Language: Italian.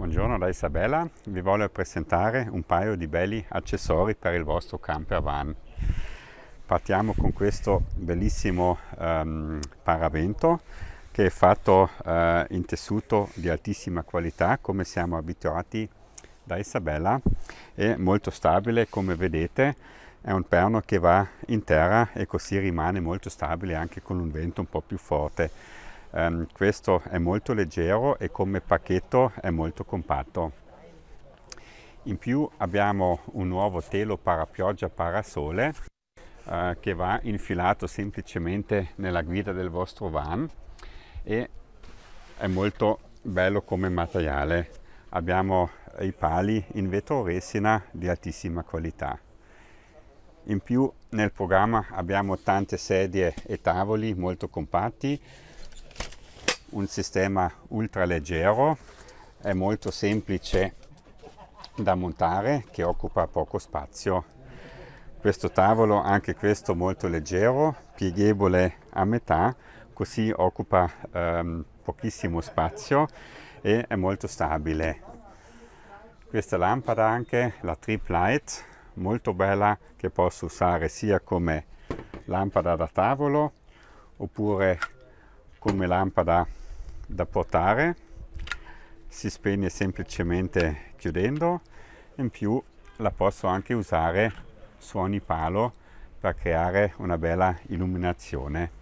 Buongiorno da Isabella, vi voglio presentare un paio di belli accessori per il vostro camper van. Partiamo con questo bellissimo um, paravento che è fatto uh, in tessuto di altissima qualità come siamo abituati da Isabella è molto stabile come vedete è un perno che va in terra e così rimane molto stabile anche con un vento un po' più forte Um, questo è molto leggero e come pacchetto è molto compatto. In più abbiamo un nuovo telo parapioggia parasole uh, eh, che va infilato semplicemente nella guida del vostro van e è molto bello come materiale. Abbiamo i pali in vetro resina di altissima qualità. In più nel programma abbiamo tante sedie e tavoli molto compatti un sistema ultra leggero, è molto semplice da montare che occupa poco spazio. Questo tavolo, anche questo molto leggero, pieghevole a metà, così occupa ehm, pochissimo spazio e è molto stabile. Questa lampada anche, la Trip Light, molto bella che posso usare sia come lampada da tavolo oppure come lampada da portare si spegne semplicemente chiudendo in più la posso anche usare su ogni palo per creare una bella illuminazione